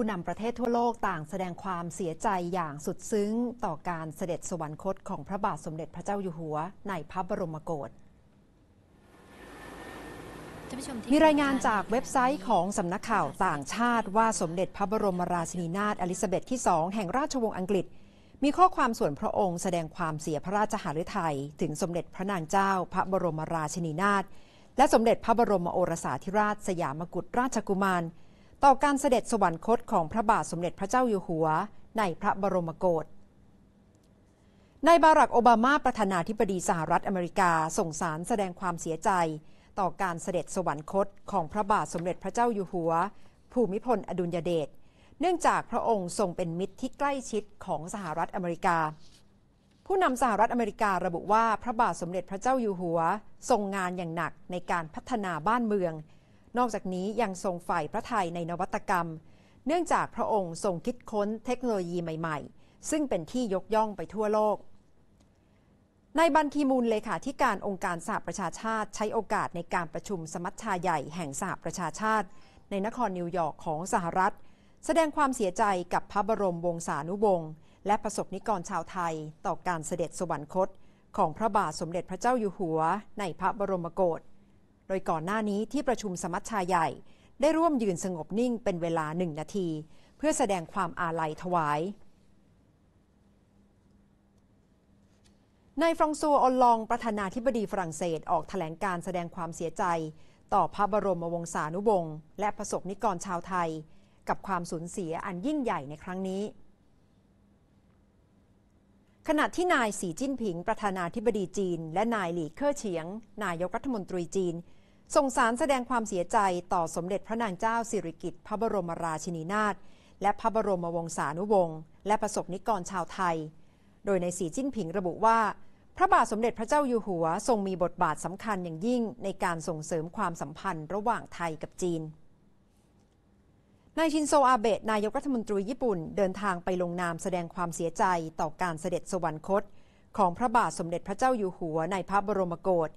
ผู้นำประเทศทั่วโลกต่างแสดงความเสียใจอย่างสุดซึ้งต่อการเสด็จสวรรคตของพระบาทสมเด็จพระเจ้าอยู่หัวในพระบรมโกศมีรายงานจากเว็บไซต์ของสำนักข่าวต่างชาติ ว่าสมเด็จพระบรมราชินีนาถอลิซาเบธที่สองแห่งราชวงศ์อังกฤษ มีข้อความส่วนพระองค์แสดงความเสียพระราชหฤทัยถึงสมเด็จพระนางเจ้าพระบรมราชินีนาถและสมเด็จพระบรมโอรสาธิราช สยามกุฎราชกุมารต่อการเสด็จสวรรคตของพระบาทสมเด็จพระเจ้าอยู่หัว ในพระบรมโกศนายบารักโอบามาประธานาธิบดีสหรัฐอเมริกาส่งสารแสดงความเสียใจ ต่อการเสด็จสวรรคตของพระบาทสมเด็จพระเจ้าอยู่หัว ภูมิพลอดุลยเดช เนื่องจากพระองค์ทรงเป็นมิตรที่ใกล้ชิดของสหรัฐอเมริกา ผู้นำสหรัฐอเมริการะบุว่าพระบาทสมเด็จพระเจ้าอยู่หัวทรงงานอย่างหนักในการพัฒนาบ้านเมืองนอกจากนี้ยังทรงฝ่ายพระไทยในนวัตกรรม เนื่องจากพระองค์ทรงคิดค้นเทคโนโลยีใหม่ ๆ ซึ่งเป็นที่ยกย่องไปทั่วโลกนายบันทีมูลเลขาธิการองค์การสหประชาชาติ ใช้โอกาสในการประชุมสมัชชาใหญ่แห่งสหประชาชาติ ในนครนิวยอร์กของสหรัฐ แสดงความเสียใจกับพระบรมวงศานุวงศ์และประสบนิกรชาวไทย ต่อการเสด็จสวรรคตของพระบาทสมเด็จพระเจ้าอยู่หัว ในพระบรมโกศโดยก่อนหน้านี้ที่ประชุมสมัชชาใหญ่ ได้ร่วมยืนสงบนิ่งเป็นเวลาหนึ่งนาที เพื่อแสดงความอาลัยถวายนายฟรองซัวอลลองประธานาธิบดีฝรั่งเศสออกถแถลงการแสดงความเสียใจ ต่อพระบรมวงศานุวงศ์และประสบนิกรชาวไทย กับความสูญเสียอันยิ่งใหญ่ในครั้งนี้ ขณะที่นายสีจิ้นผิง ประธานาธิบดีจีน และนายหลี่เค่อเฉียง นายกรัฐมนตรีจีนส่งสารแสดงความเสียใจต่อสมเด็จพระนางเจ้าสิริกิติ์พระบรมราชินีนาถและพระบรมวงศานุวงศ์และประสบนิกรชาวไทย โดยในสีจิ้นผิงระบุว่า พระบาทสมเด็จพระเจ้าอยู่หัว ทรงมีบทบาทสำคัญอย่างยิ่งในการส่งเสริมความสัมพันธ์ระหว่างไทยกับจีน นายชินโซอาเบะนายกรัฐมนตรีญี่ปุ่นเดินทางไปลงนามแสดงความเสียใจต่อการเสด็จสวรรคต ของพระบาทสมเด็จพระเจ้าอยู่หัวในพระบรมโกศ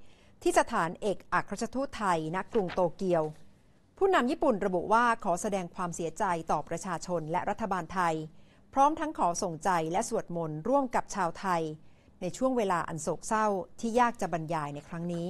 ที่สถานเอกอัครราชทูตไทยณกรุงโตเกียว ผู้นำญี่ปุ่นระบุว่าขอแสดงความเสียใจต่อประชาชนและรัฐบาลไทย พร้อมทั้งขอส่งใจและสวดมนต์ ร่วมกับชาวไทย ในช่วงเวลาอันโศกเศร้าที่ยากจะบรรยายในครั้งนี้